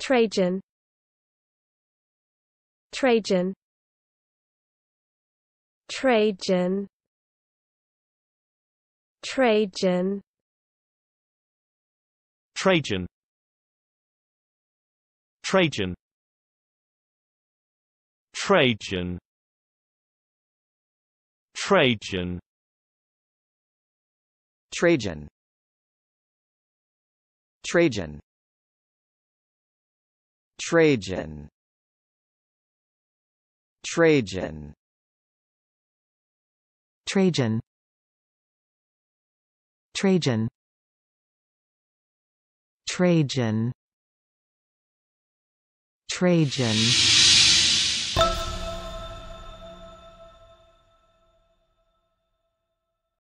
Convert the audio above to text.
Trajan Trajan Trajan Trajan Trajan Trajan Trajan Trajan Trajan Trajan Trajan Trajan Trajan Trajan Trajan Trajan